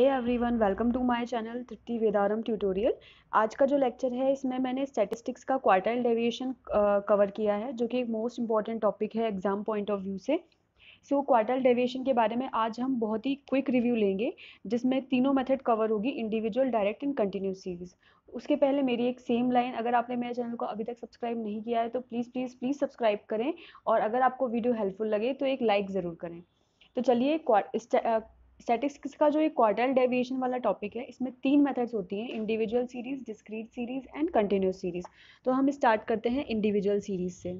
Hey one welcome to my channel Tripti Vedaram tutorial आज का जो लेक्चर है इसमें मैंने स्टेटिस्टिक्स का क्वार्टाइल डेविएशन कवर किया है जो कि एक मोस्ट इंपॉर्टेंट टॉपिक है एग्जाम पॉइंट ऑफ व्यू से सो क्वार्टाइल डेविएशन के बारे में आज हम बहुत ही क्विक रिव्यू लेंगे जिसमें तीनों मेथड कवर होगी individual direct and continuous series उसके पहले मेरी एक सेम लाइन अगर आपने मेरे चैनल को अभी तक सब्सक्राइब नहीं किया है तो प्लीज़ प्लीज़ प्लीज़ सब्सक्राइब करें और अगर आपको वीडियो हेल्पफुल लगे तो एक लाइक ज़रूर करें तो चलिए स्टेटिक्स का जो ये क्वार्टल डेविएशन वाला टॉपिक है इसमें तीन मेथड्स होती हैं individual series discrete series and continuous series तो हम स्टार्ट करते हैं इंडिविजुअल सीरीज से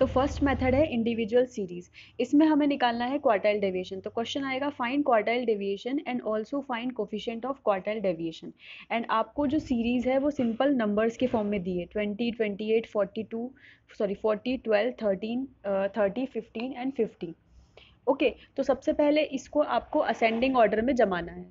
तो फर्स्ट मेथड है इंडिविजुअल सीरीज इसमें हमें निकालना है क्वार्टाइल डेविएशन तो क्वेश्चन आएगा find quartile deviation and also find coefficient of quartile deviation and आपको जो सीरीज है वो सिंपल नंबर्स के फॉर्म में दिए twenty twenty eight forty two sorry forty twelve thirteen thirty fifteen and fifteen okay तो सबसे पहले इसको आपको असेंडिंग ऑर्डर में जमाना है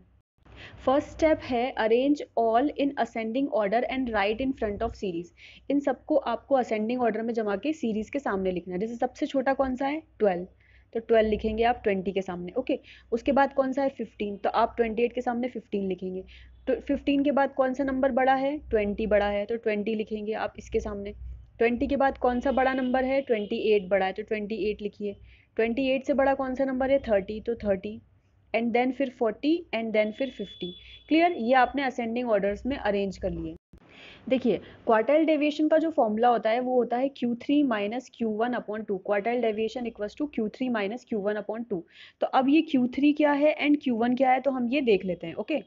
फर्स्ट स्टेप है arrange all in ascending order and write in front of series इन सबको आपको असेंडिंग ऑर्डर में जमा के सीरीज के सामने लिखना है जैसे सबसे छोटा कौन सा है ट्वेल्व तो ट्वेल्व लिखेंगे आप ट्वेंटी के सामने ओके उसके बाद कौन सा है फिफ्टीन तो आप ट्वेंटी एट के सामने फिफ्टीन लिखेंगे तो फिफ्टीन के बाद कौन सा नंबर बड़ा है ट्वेंटी बड़ा है तो ट्वेंटी लिखेंगे आप इसके सामने ट्वेंटी के बाद कौन सा बड़ा नंबर है ट्वेंटी एट बड़ा है तो ट्वेंटी एट लिखिए ट्वेंटी एट से बड़ा कौन सा नंबर है थर्टी तो थर्टी एंड देन फिर फोर्टी एंड देन फिर फिफ्टी क्लियर ये आपने असेंडिंग ऑर्डर्स में अरेंज कर लिए देखिए क्वार्टाइल डेविएशन का जो फॉर्मूला होता है वो होता है Q three minus Q one upon two quartile deviation equals to Q three minus Q one upon two तो अब ये क्यू थ्री क्या है एंड क्यू वन क्या है तो हम ये देख लेते हैं ओके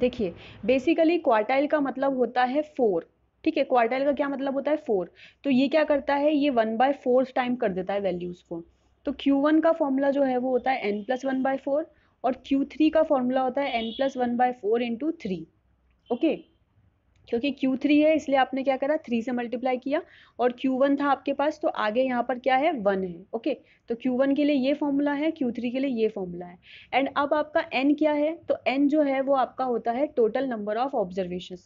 देखिए बेसिकली क्वार्टाइल का मतलब होता है फोर ठीक है क्वार्टाइल का क्या मतलब होता है फोर तो ये क्या करता है ये वन बाय फोर्थ टाइम कर देता है वैल्यूज़ को तो Q1 का फॉर्मूला जो है वो होता है N plus one by four और Q3 का फॉर्मूला होता है N plus one by four into three okay क्योंकि Q3 है इसलिए आपने क्या करा थ्री से मल्टीप्लाई किया और Q1 था आपके पास तो आगे यहाँ पर क्या है वन है ओके तो Q1 के लिए ये फॉर्मूला है Q3 के लिए ये फॉर्मूला है एंड अब आपका N क्या है तो N जो है वो आपका होता है टोटल नंबर ऑफ ऑब्जर्वेशन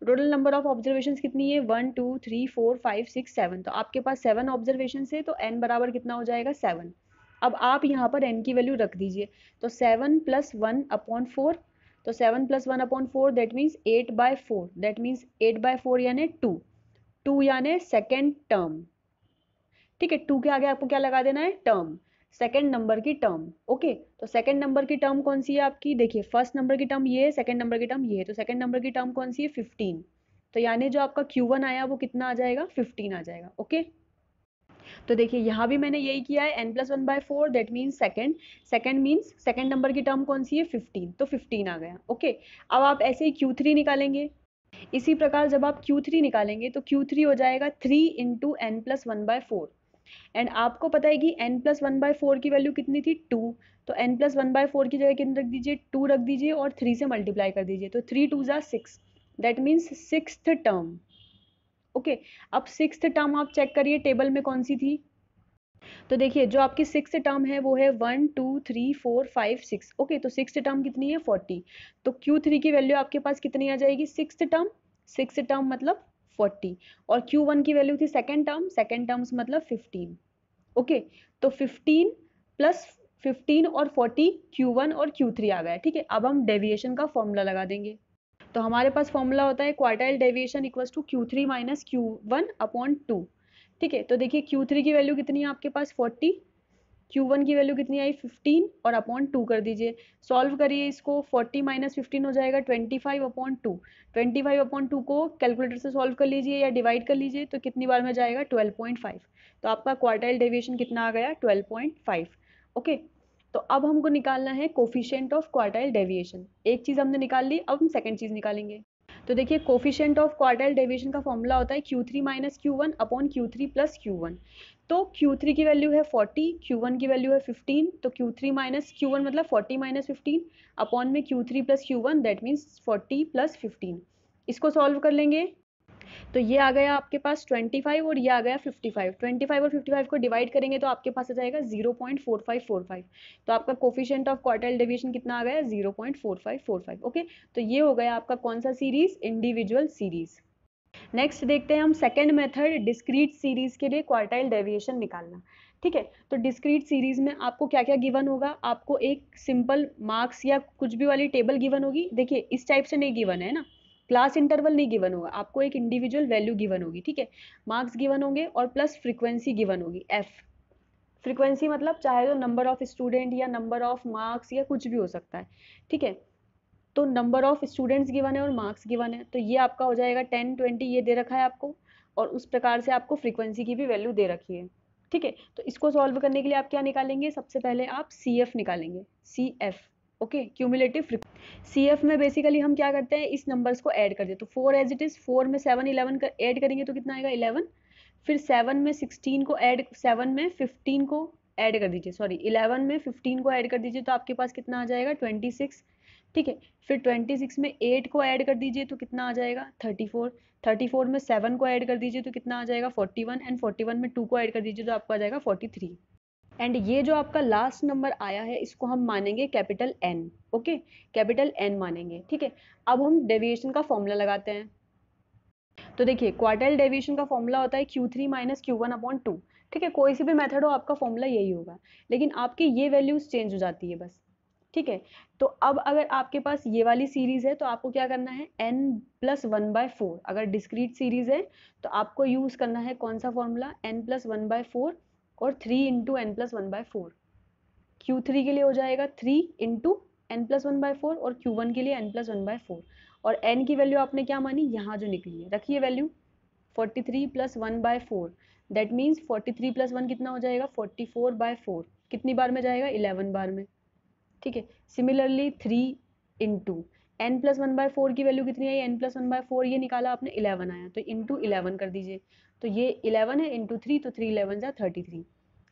तो टोटल नंबर ऑफ ऑब्जर्वेशन कितनी है one two three four five six seven तो आपके पास सेवन ऑब्जर्वेशन है तो एन बराबर कितना हो जाएगा सेवन अब आप यहाँ पर एन की वैल्यू रख दीजिए तो seven plus one upon four तो seven plus one upon four that means eight by four that means eight by four यानी टू टू यानी सेकेंड टर्म ठीक है टू के आगे आपको क्या लगा देना है टर्म सेकेंड नंबर की टर्म ओके तो सेकेंड नंबर की टर्म कौन सी है आपकी देखिए फर्स्ट नंबर की टर्म ये है सेकेंड नंबर की टर्म ये है तो सेकेंड नंबर की टर्म कौन सी है फिफ्टीन तो यानी जो आपका क्यू वन आया वो कितना आ जाएगा फिफ्टीन आ जाएगा ओके okay? तो देखिए यहाँ भी मैंने यही किया है N plus one by four that means second second means second number की टर्म कौन सी है फिफ्टीन तो फिफ्टीन आ गया ओके अब आप ऐसे ही क्यू थ्री निकालेंगे इसी प्रकार जब आप क्यू थ्री निकालेंगे तो क्यू थ्री हो जाएगा three into N plus one by four and आपको पता है कि N plus one by four की वैल्यू कितनी थी टू तो N plus one by four की जगह कितनी रख दीजिए टू रख दीजिए और थ्री से मल्टीप्लाई कर दीजिए तो थ्री टू ज़ा six that means six term okay अब सिक्स टर्म आप चेक करिए टेबल में कौन सी थी तो देखिए जो आपकी सिक्स टर्म है वो है one two three four five six okay तो सिक्स टर्म कितनी है फोर्टी तो क्यू थ्री की वैल्यू आपके पास कितनी आ जाएगी सिक्स टर्म सिक्स टर्म मतलब फोर्टी और क्यू वन की वैल्यू थी सेकेंड टर्म सेकेंड टर्म्स मतलब फिफ्टीन ओके तो फिफ्टीन प्लस फिफ्टीन और फोर्टी क्यू वन और क्यू थ्री आ गया ठीक है अब हम डेविएशन का फॉर्मूला लगा देंगे तो हमारे पास फॉर्मूला होता है quartile deviation equals to Q three minus Q one upon two ठीक है तो देखिए क्यू थ्री की वैल्यू कितनी है आपके पास फोर्टी क्यू वन की वैल्यू कितनी आई फिफ्टीन और अपॉन टू कर दीजिए सॉल्व करिए इसको फोर्टी माइनस फिफ्टीन हो जाएगा twenty five upon two twenty five upon two को कैलकुलेटर से सॉल्व कर लीजिए या डिवाइड कर लीजिए तो कितनी बार में जाएगा ट्वेल्व पॉइंट फाइव तो आपका क्वार्टाइल डेविएशन कितना आ गया ट्वेल्व पॉइंट फाइव ओके तो अब हमको निकालना है कोफिशेंट ऑफ क्वार्टाइल डेविएशन एक चीज़ हमने निकाल ली अब हम सेकेंड चीज़ निकालेंगे तो देखिए कोफिशेंट ऑफ क्वार्टाइल डेविएशन का फॉर्मूला होता है Q three minus Q one upon Q three plus Q one तो क्यू थ्री की वैल्यू है फोर्टी क्यू वन की वैल्यू है फिफ्टीन तो Q three minus Q one मतलब फोर्टी माइनस फिफ्टीन अपॉन में Q three plus Q one that means forty plus fifteen इसको solve कर लेंगे तो ये आ गया आपके पास 25 और ये आ गया 55 25 और 55 को डिवाइड करेंगे तो आपके पास आ जाएगा 0.4545 तो आपका कोफिशियंट ऑफ क्वार्टल डेविएशन कितना आ गया 0.4545 ओके तो ये हो गया आपका कौन सा सीरीज इंडिविजुअल सीरीज़ नेक्स्ट देखते हैं हम सेकेंड मेथड डिस्क्रीट सीरीज के लिए क्वार्टाइल डेविएशन निकालना ठीक है तो डिस्क्रीट सीरीज में आपको क्या क्या गिवन होगा आपको एक सिंपल मार्क्स या कुछ भी वाली टेबल गिवन होगी देखिए इस टाइप से नहीं गिवन है ना क्लास इंटरवल नहीं गिवन होगा आपको एक इंडिविजुअल वैल्यू गिवन होगी ठीक है मार्क्स गिवन होंगे और प्लस फ्रीक्वेंसी गिवन होगी एफ फ्रीक्वेंसी मतलब चाहे तो नंबर ऑफ स्टूडेंट या नंबर ऑफ मार्क्स या कुछ भी हो सकता है ठीक है तो नंबर ऑफ स्टूडेंट्स गिवन है और मार्क्स गिवन है तो ये आपका हो जाएगा टेन ट्वेंटी ये दे रखा है आपको और उस प्रकार से आपको फ्रीक्वेंसी की भी वैल्यू दे रखी है ठीक है तो इसको सॉल्व करने के लिए आप क्या निकालेंगे सबसे पहले आप सी एफ निकालेंगे C F okay cumulative C F में बेसिकली हम क्या करते हैं इस नंबर्स को ऐड तो कर देते तो four as it is four में सेवन इलेवन कर ऐड करेंगे तो कितना आएगा इलेवन फिर सेवन में सिक्सटीन को ऐड सेवन में फिफ्टीन को ऐड कर दीजिए सॉरी इलेवन में फिफ्टीन को ऐड कर दीजिए तो आपके पास कितना आ जाएगा ट्वेंटी सिक्स ठीक है फिर ट्वेंटी सिक्स में एट को ऐड कर दीजिए तो कितना आ जाएगा थर्टी फोर थर्टी फोर में सेवन को ऐड कर दीजिए तो कितना आ जाएगा forty one and forty one में टू को ऐड कर दीजिए तो आपको आ जाएगा फोर्टी थ्री एंड ये जो आपका लास्ट नंबर आया है इसको हम मानेंगे capital N okay capital N मानेंगे ठीक है अब हम डेविएशन का फॉर्मूला लगाते हैं तो देखिए क्वार्टल डेविएशन का फॉर्मूला होता है Q three minus Q one upon two ठीक है कोई सी भी मेथड हो आपका फॉर्मूला यही होगा लेकिन आपकी ये वैल्यूज चेंज हो जाती है बस ठीक है तो अब अगर आपके पास ये वाली सीरीज है तो आपको क्या करना है N plus one by four अगर डिस्क्रीट सीरीज है तो आपको यूज करना है कौन सा formula N plus one by four और three into N plus one by four Q three के लिए हो जाएगा three into N plus one by four और क्यू वन के लिए N plus one by four और एन की वैल्यू आपने क्या मानी यहाँ जो निकली है रखिए value forty three plus one by four that means forty three plus one कितना हो जाएगा फोर्टी फोर बाय फोर कितनी बार में जाएगा इलेवन बार में ठीक है similarly three into N plus one by four की वैल्यू कितनी आई N plus one by four ये निकाला आपने इलेवन आया तो इंटू इलेवन कर दीजिए तो ये इलेवन है इंटू थ्री तो थ्री इलेवन ज़ा थर्टी थ्री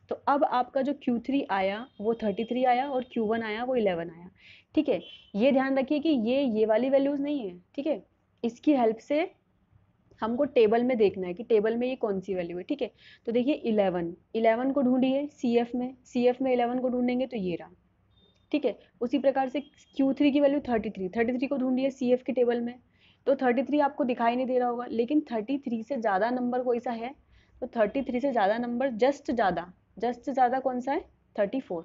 तो अब आपका जो Q3 आया वो 33 आया और Q1 आया वो 11 आया ठीक है ये ध्यान रखिए कि ये ये वाली वैल्यूज़ नहीं है ठीक है इसकी हेल्प से हमको टेबल में देखना है कि टेबल में ये कौन सी वैल्यू है ठीक है तो देखिए 11 11 को ढूंढिए CF में CF में 11 को ढूंढेंगे तो ये रहा ठीक है उसी प्रकार से Q3 की वैल्यू 33 33 को ढूंढिए CF के टेबल में तो 33 आपको दिखाई नहीं दे रहा होगा लेकिन 33 से ज़्यादा नंबर कोई सा है तो 33 से ज़्यादा नंबर जस्ट ज़्यादा जस्ट ज़्यादा कौन सा है 34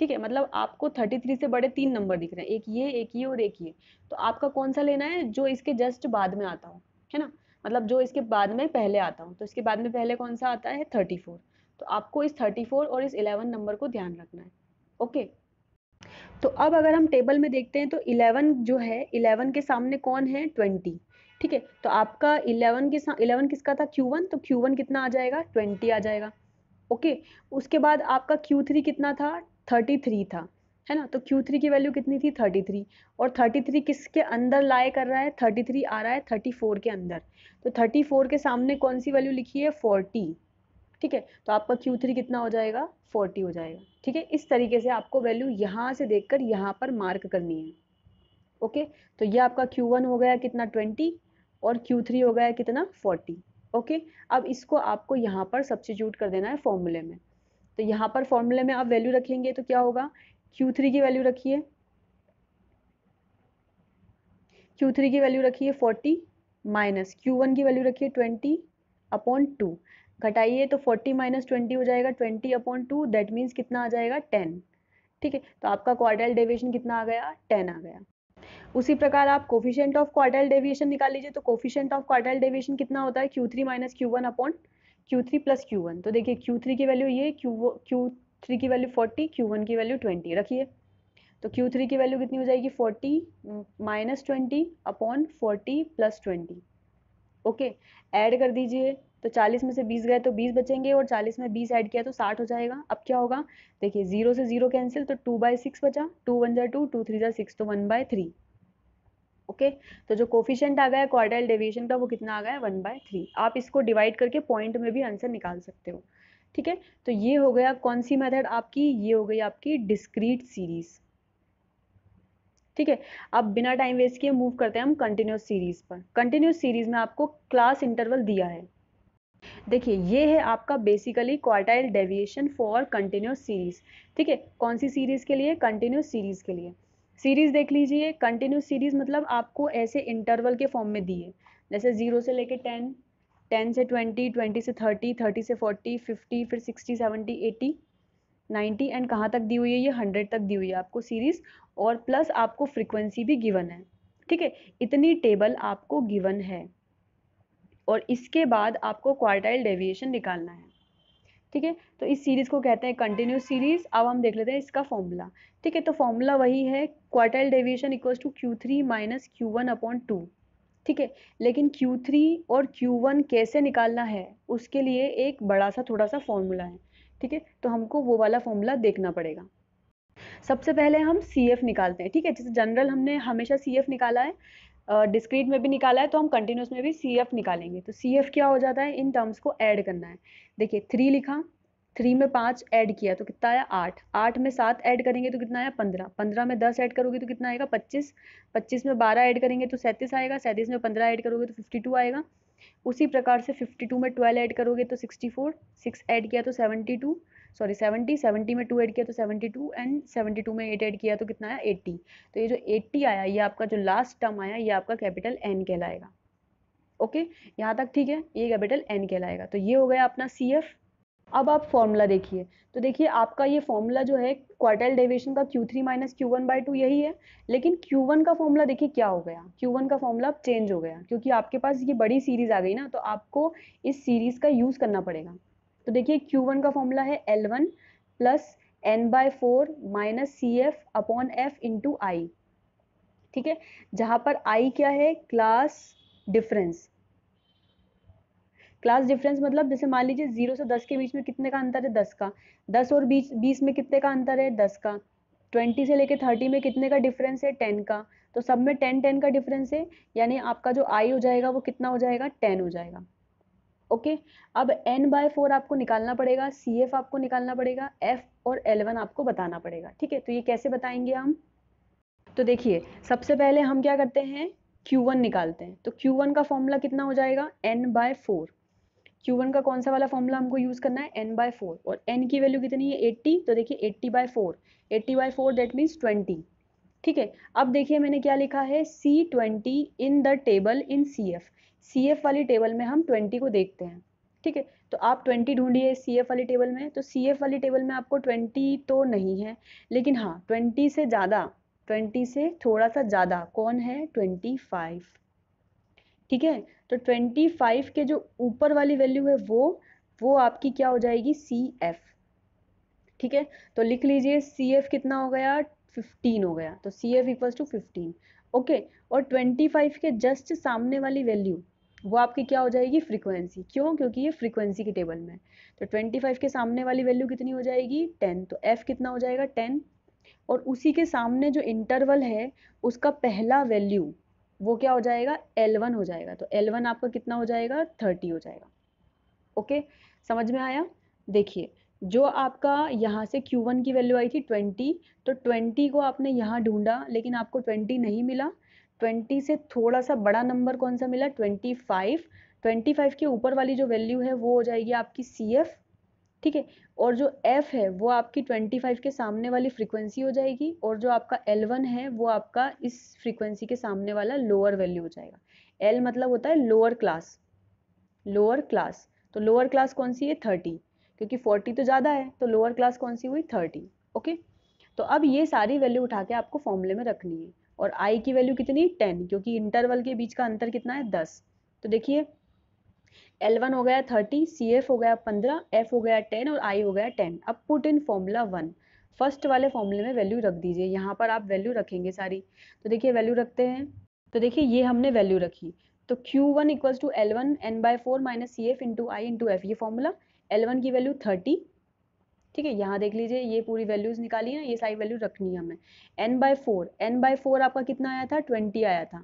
ठीक है मतलब आपको 33 से बड़े तीन नंबर दिख रहे हैं एक ये एक ये और एक ये तो आपका कौन सा लेना है जो इसके जस्ट बाद में आता हो है ना मतलब जो इसके बाद में पहले आता हो तो इसके बाद में पहले कौन सा आता है फोर तो आपको इस फोर और इस इलेवन नंबर को ध्यान रखना है ओके तो अब अगर हम टेबल में देखते हैं तो इलेवन जो है इलेवन के सामने कौन है ट्वेंटी ठीक है तो आपका इलेवन के इलेवन किसका था क्यू वन तो क्यू वन कितना आ जाएगा ट्वेंटी आ जाएगा ओके उसके बाद आपका क्यू थ्री कितना था थर्टी थ्री था है ना तो Q3 की वैल्यू कितनी थी 33 और 33 किसके अंदर लाए कर रहा है 33 आ रहा है 34 के अंदर तो 34 के सामने कौन सी वैल्यू लिखी है फोर्टी ठीक है तो आपका क्यू थ्री कितना हो जाएगा फोर्टी हो जाएगा ठीक है इस तरीके से आपको वैल्यू यहाँ से देख कर यहाँ पर मार्क करनी है ओके तो ये आपका क्यू वन हो गया कितना ट्वेंटी और क्यू थ्री हो गया कितना फोर्टी ओके अब इसको आपको यहाँ पर सब्सिट्यूट कर देना है फॉर्मूले में तो यहाँ पर फॉर्मूले में आप वैल्यू रखेंगे तो क्या होगा क्यू थ्री की वैल्यू रखिए क्यू थ्री की वैल्यू रखिए फोर्टी माइनस क्यू वन की वैल्यू रखिए ट्वेंटी अपॉन टू घटाइए तो फोर्टी माइनस ट्वेंटी हो जाएगा twenty upon two that means कितना आ जाएगा टेन ठीक है तो आपका क्वार्टल डेविएशन कितना आ गया टेन आ गया उसी प्रकार आप कोफिशेंट ऑफ क्वार्टल डेविएशन निकाल लीजिए तो कोफिशेंट ऑफ क्वार्टल डेविएशन कितना होता है Q three minus Q one upon Q three plus Q one तो देखिए क्यू थ्री की वैल्यू ये क्यू क्यू थ्री की वैल्यू फोर्टी क्यू वन की वैल्यू ट्वेंटी रखिए तो क्यू थ्री की वैल्यू कितनी हो जाएगी forty minus twenty upon forty plus twenty okay add कर दीजिए तो 40 में से 20 गए तो 20 बचेंगे और 40 में 20 ऐड किया तो 60 हो जाएगा अब क्या होगा देखिए जीरो से जीरो कैंसिल तो टू बाई सिक्स बचा टू वन जा टू टू थ्री जा सिक्स तो वन बाय थ्री ओके तो जो कोफिशेंट आ गया क्वार्टाइल डेविएशन का वो कितना आ गया है वन बाय थ्री आप इसको डिवाइड करके पॉइंट में भी आंसर निकाल सकते हो ठीक है तो ये हो गया कौन सी मेथड आपकी ये हो गई आपकी डिस्क्रीट सीरीज ठीक है अब बिना टाइम वेस्ट किए मूव करते हैं हम कंटिन्यूस सीरीज पर कंटिन्यूस सीरीज में आपको क्लास इंटरवल दिया है देखिए ये है आपका basically quartile deviation for continuous series ठीक है कौन सी सीरीज के लिए कंटिन्यूस सीरीज के लिए सीरीज देख लीजिए कंटिन्यूस सीरीज मतलब आपको ऐसे इंटरवल के फॉर्म में दिए जैसे जीरो से लेके टेन टेन से ट्वेंटी ट्वेंटी से थर्टी थर्टी से फोर्टी फिफ्टी फिर sixty seventy eighty ninety and कहाँ तक दी हुई है ये हंड्रेड तक दी हुई है आपको सीरीज और प्लस आपको फ्रिक्वेंसी भी गिवन है ठीक है इतनी टेबल आपको गिवन है और इसके बाद आपको क्वार्टाइल डेविएशन निकालना है ठीक है तो इस सीरीज़ को कहते हैं कंटिन्यूस सीरीज़ अब हम देख लेते हैं इसका फॉर्मूला ठीक है तो फॉर्मूला वही है quartile deviation equals to Q three minus Q one upon two ठीक है लेकिन Q3 और Q1 कैसे निकालना है उसके लिए एक बड़ा सा थोड़ा सा फॉर्मूला है ठीक है तो हमको वो वाला फॉर्मूला देखना पड़ेगा सबसे पहले हम सी एफ निकालते हैं ठीक है जैसे जनरल हमने हमेशा सी एफ निकाला है डिस्क्रीट में भी निकाला है तो हम कंटिन्यूस में भी सी एफ निकालेंगे तो सी एफ क्या हो जाता है इन टर्म्स को ऐड करना है देखिए थ्री लिखा थ्री में पाँच ऐड किया तो कितना आया आठ आठ में सात ऐड करेंगे तो कितना आया पंद्रह पंद्रह में दस ऐड करोगे तो कितना आएगा पच्चीस पच्चीस में बारह ऐड करेंगे तो सैंतीस आएगा सैंतीस में पंद्रह ऐड करोगे तो फिफ्टी टू आएगा उसी प्रकार से फिफ्टी टू में ट्वेल्व ऐड करोगे तो सिक्सटी फोर सिक्स ऐड किया तो seventy two sorry seventy seventy में टू ऐड किया तो seventy two and seventy two में एट ऐड किया तो कितना आया एट्टी तो ये जो एट्टी आया ये आपका जो लास्ट टर्म आया ये आपका कैपिटल एन कहलाएगा ओके यहाँ तक ठीक है ये कैपिटल एन कहलाएगा तो ये हो गया अपना सी एफ अब आप फॉर्मूला देखिए तो देखिए आपका ये फॉर्मूला जो है क्वार्टल डेविएशन का Q3 three minus Q one by two यही है लेकिन Q1 का फॉर्मूला देखिए क्या हो गया Q1 का फॉर्मूला अब चेंज हो गया क्योंकि आपके पास ये बड़ी सीरीज आ गई ना तो आपको इस सीरीज का यूज़ करना पड़ेगा तो देखिए Q1 का फॉर्मूला है L1 one plus N by four minus C F upon F into I ठीक है जहां पर आई क्या है क्लास डिफरेंस क्लास डिफरेंस मतलब जैसे मान लीजिए जीरो से दस के बीच में कितने का अंतर है दस का दस और बीस बीस में कितने का अंतर है दस का ट्वेंटी से लेके थर्टी में कितने का डिफरेंस है टेन का तो सब में टेन टेन का डिफरेंस है यानी आपका जो आई हो जाएगा वो कितना हो जाएगा टेन हो जाएगा ओके अब एन बाय फोर आपको निकालना पड़ेगा सी एफ आपको निकालना पड़ेगा एफ और एलेवन आपको बताना पड़ेगा ठीक है तो ये कैसे बताएंगे हम तो देखिए सबसे पहले हम क्या करते हैं क्यू वन निकालते हैं तो क्यू वन का फॉर्मूला कितना हो जाएगा n by four Q one का कौन सा वाला फॉर्मूला हमको यूज़ करना है एन बाय फोर और एन की वैल्यू कितनी है एट्टी तो देखिए eighty by four eighty by four that means twenty ठीक है अब देखिए मैंने क्या लिखा है C twenty in the table in C F C F वाली टेबल में हम ट्वेंटी को देखते हैं ठीक है तो आप ट्वेंटी ढूंढिए सी एफ वाली टेबल में तो सी एफ वाली टेबल में आपको ट्वेंटी तो नहीं है लेकिन हाँ ट्वेंटी से ज़्यादा ट्वेंटी से थोड़ा सा ज़्यादा कौन है ट्वेंटी फाइव ठीक है तो ट्वेंटी फाइव के जो ऊपर वाली वैल्यू है वो वो आपकी क्या हो जाएगी सी एफ ठीक है तो लिख लीजिए सी एफ कितना हो गया फिफ्टीन हो गया तो C F equals to fifteen okay और ट्वेंटी फाइव के जस्ट सामने वाली वैल्यू वो आपकी क्या हो जाएगी फ्रीक्वेंसी क्यों क्योंकि ये फ्रीक्वेंसी के टेबल में तो 25 के सामने वाली वैल्यू कितनी हो जाएगी 10 तो f कितना हो जाएगा 10 और उसी के सामने जो इंटरवल है उसका पहला वैल्यू वो क्या हो जाएगा L1 हो जाएगा तो L1 आपका कितना हो जाएगा 30 हो जाएगा ओके समझ में आया देखिए जो आपका यहाँ से वन की वैल्यू आई थी ट्वेंटी तो ट्वेंटी को आपने यहाँ ढूंढा लेकिन आपको ट्वेंटी नहीं मिला ट्वेंटी से थोड़ा सा बड़ा नंबर कौन सा मिला ट्वेंटी फाइव ट्वेंटी फाइव के ऊपर वाली जो वैल्यू है वो हो जाएगी आपकी सी एफ ठीक है और जो एफ है वो आपकी ट्वेंटी फाइव के सामने वाली फ्रिक्वेंसी हो जाएगी और जो आपका एल वन है वो आपका इस फ्रिक्वेंसी के सामने वाला लोअर वैल्यू हो जाएगा एल मतलब होता है लोअर क्लास लोअर क्लास तो लोअर क्लास कौन सी है थर्टी क्योंकि फोर्टी तो ज़्यादा है तो लोअर क्लास कौन सी हुई थर्टी ओके तो अब ये सारी वैल्यू उठा के आपको फॉर्मूले में रखनी है और आई की वैल्यू कितनी टेन क्योंकि इंटरवल के बीच का अंतर कितना है दस तो देखिए एल वन हो गया थर्टी सी एफ हो गया पंद्रह एफ हो गया टेन और आई हो गया टेन अब put in formula one first वाले फॉर्मूले में वैल्यू रख दीजिए यहाँ पर आप वैल्यू रखेंगे सारी तो देखिए वैल्यू रखते हैं तो देखिए ये हमने वैल्यू रखी तो Q1 one equals to L one n by four minus C F into I into F ये फॉर्मूला L1 की वैल्यू ठीक है यहाँ देख लीजिए ये पूरी वैल्यूज़ निकाली है ये सारी वैल्यू रखनी है हमें n by four n by four आपका कितना आया था ट्वेंटी आया था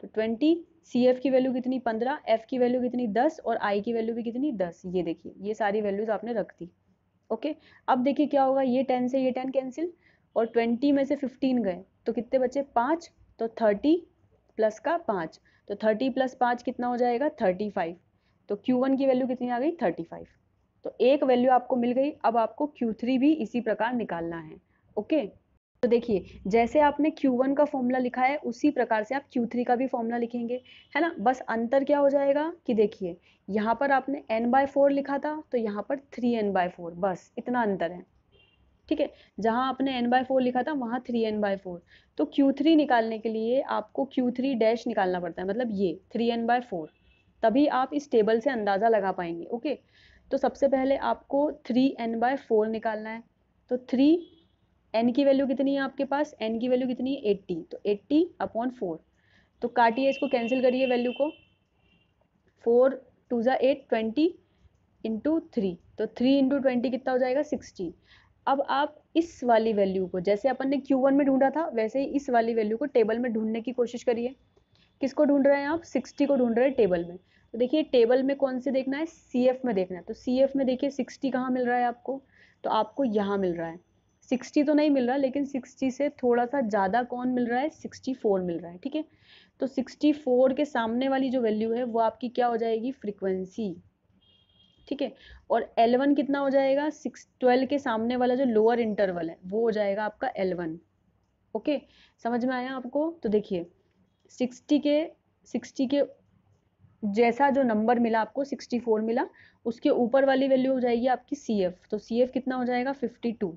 तो ट्वेंटी सी एफ की वैल्यू कितनी पंद्रह एफ की वैल्यू कितनी दस और आई की वैल्यू भी कितनी दस ये देखिए ये सारी वैल्यूज़ आपने रख दी ओके अब देखिए क्या होगा ये टेन से ये टेन कैंसिल और ट्वेंटी में से फिफ्टीन गए तो कितने बचे पाँच तो थर्टी प्लस का पाँच तो थर्टी प्लस पाँच कितना हो जाएगा थर्टी फाइव तो क्यू वन की वैल्यू कितनी आ गई थर्टी फाइव तो एक वैल्यू आपको मिल गई अब आपको Q3 भी इसी प्रकार निकालना है ओके तो देखिए जैसे आपने Q1 का फॉर्मूला लिखा है उसी प्रकार से आप Q3 का भी फॉर्मूला लिखेंगे है ना बस अंतर क्या हो जाएगा कि देखिए यहाँ पर आपने n बाय फोर लिखा था तो यहाँ पर थ्री एन बाय फोर बस इतना अंतर है ठीक है जहाँ आपने एन बाय फोर लिखा था वहाँ थ्री एन बाय फोर तो क्यू थ्री निकालने के लिए आपको क्यू थ्री डैश निकालना पड़ता है मतलब ये थ्री एन बाय फोर तभी आप इस टेबल से अंदाज़ा लगा पाएंगे ओके तो सबसे पहले आपको थ्री एन बाय फोर निकालना है तो थ्री एन की वैल्यू कितनी है आपके पास एन की वैल्यू कितनी है एट्टी तो एट्टी अपॉन फोर तो काटिए इसको कैंसिल करिए वैल्यू को फोर टू ज़ा एट ट्वेंटी इंटू थ्री तो थ्री इंटू ट्वेंटी कितना हो जाएगा सिक्सटी अब आप इस वाली वैल्यू को जैसे अपन ने क्यू वन में ढूंढा था वैसे ही इस वाली वैल्यू को टेबल में ढूंढने की कोशिश करिए किसको ढूंढ रहे हैं आप सिक्सटी को ढूंढ रहे हैं टेबल में तो देखिए टेबल में कौन से देखना है सी एफ में देखना है तो सी एफ में देखिए सिक्सटी कहाँ मिल रहा है आपको तो आपको यहाँ मिल रहा है सिक्सटी तो नहीं मिल रहा लेकिन सिक्सटी से थोड़ा सा ज़्यादा कौन मिल रहा है सिक्सटी फोर मिल रहा है ठीक है तो सिक्सटी फोर के सामने वाली जो वैल्यू है वो आपकी क्या हो जाएगी फ्रिक्वेंसी ठीक है और एलेवन कितना हो जाएगा सिक्स ट्वेल्व के सामने वाला जो लोअर इंटरवल है वो हो जाएगा आपका एलेवन ओके समझ में आया आपको तो देखिए सिक्सटी के सिक्सटी के जैसा जो नंबर मिला आपको 64 मिला उसके ऊपर वाली वैल्यू हो जाएगी आपकी सी एफ तो सी एफ कितना हो जाएगा 52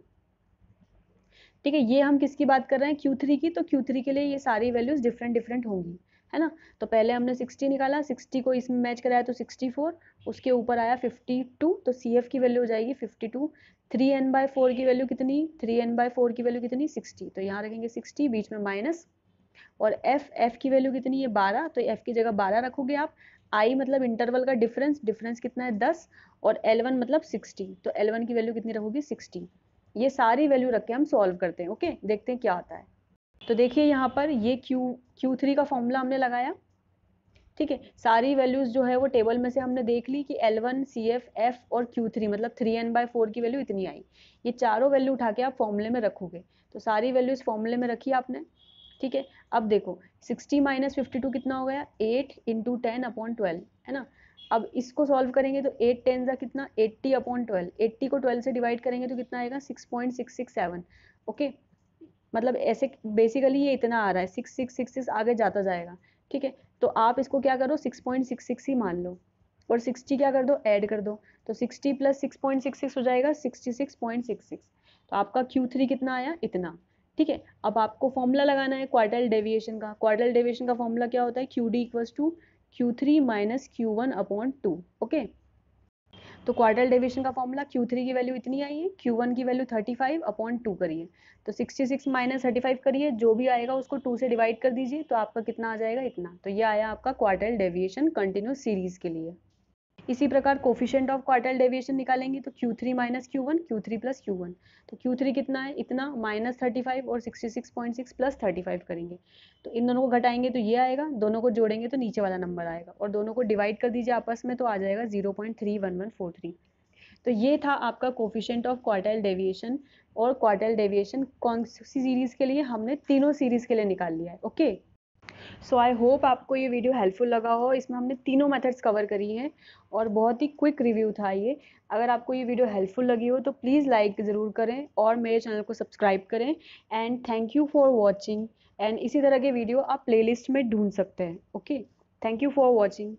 ठीक है ये हम किसकी बात कर रहे हैं क्यू थ्री की तो थ्री के लिए ये सारी वैल्यूज डिफरेंट डिफरेंट होंगी है ना तो पहले हमने 60 निकाला 60 को इसमें मैच कराया तो 64 उसके ऊपर आया 52 तो सी एफ की वैल्यू हो जाएगी 52 two three n by four की वैल्यू कितनी थ्री एन बाय फोर की वैल्यू कितनी 60 तो यहाँ रखेंगे 60 बीच में माइनस और एफ एफ की वैल्यू कितनी है बारह तो एफ की जगह बारह रखोगे आप आई मतलब इंटरवल का डिफरेंस डिफरेंस कितना है दस और एल वन मतलब सिक्सटी तो एल वन की वैल्यू कितनी रहोगी सिक्सटी ये सारी वैल्यू रख के हम सॉल्व करते हैं ओके देखते हैं क्या आता है तो देखिए यहाँ पर ये क्यू क्यू थ्री का फॉर्मूला हमने लगाया ठीक है सारी वैल्यूज जो है वो टेबल में से हमने देख ली कि L1, CF, F और Q3 मतलब थ्री एन बाई की वैल्यू इतनी आई ये चारों वैल्यू उठा के आप फॉर्मूले में रखोगे तो सारी वैल्यूज फॉर्मूले में रखी आपने ठीक है अब देखो 60 माइनस फिफ्टी कितना हो गया 8 इंटू टेन अपॉन ट्वेल्व है ना अब इसको सॉल्व करेंगे तो 8 टेन का कितना 80 अपॉन ट्वेल्व एट्टी को 12 से डिवाइड करेंगे तो कितना आएगा 6.667 ओके मतलब ऐसे बेसिकली ये इतना आ रहा है सिक्स सिक्स सिक्स सिक्स आगे जाता जाएगा ठीक है तो आप इसको क्या करो 6.66 ही मान लो और 60 क्या कर दो ऐड कर दो तो 60 प्लस 6.66 हो जाएगा 66.66 तो आपका Q3 कितना आया इतना ठीक है अब आपको फॉर्मूला लगाना है क्वार्टल डेविएशन का क्वार्टल डेविएशन का फॉर्मूला क्या होता है Q D equal to Q three minus Q one upon two okay तो क्वार्टल डेविएशन का फॉर्मूला क्यू थ्री की वैल्यू इतनी आई है क्यू वन की value thirty five upon two करिए तो sixty six minus thirty five करिए जो भी आएगा उसको टू से डिवाइड कर दीजिए तो आपका कितना आ जाएगा इतना तो ये आया आपका क्वार्टल डेविएशन कंटिन्यू सीरीज के लिए इसी प्रकार कोफिशेंट ऑफ क्वार्टल डेविएशन निकालेंगे तो Q three minus Q one Q three plus Q one तो क्यू थ्री कितना है इतना माइनस थर्टी फाइव और sixty six point six plus thirty five करेंगे तो इन दोनों को घटाएंगे तो ये आएगा दोनों को जोड़ेंगे तो नीचे वाला नंबर आएगा और दोनों को डिवाइड कर दीजिए आपस में तो आ जाएगा zero point three one one four three तो ये था आपका कोफिशियंट ऑफ क्वार्टल डेविएशन और क्वार्टल डेविएशन कौन सी सीरीज़ के लिए हमने तीनों सीरीज़ के लिए निकाल लिया है ओके सो आई होप आपको ये वीडियो हेल्पफुल लगा हो इसमें हमने तीनों मेथड्स कवर करी हैं और बहुत ही क्विक रिव्यू था ये अगर आपको ये वीडियो हेल्पफुल लगी हो तो प्लीज़ लाइक ज़रूर करें और मेरे चैनल को सब्सक्राइब करें and thank you for watching and इसी तरह के वीडियो आप प्ले में ढूंढ सकते हैं okay thank you for watching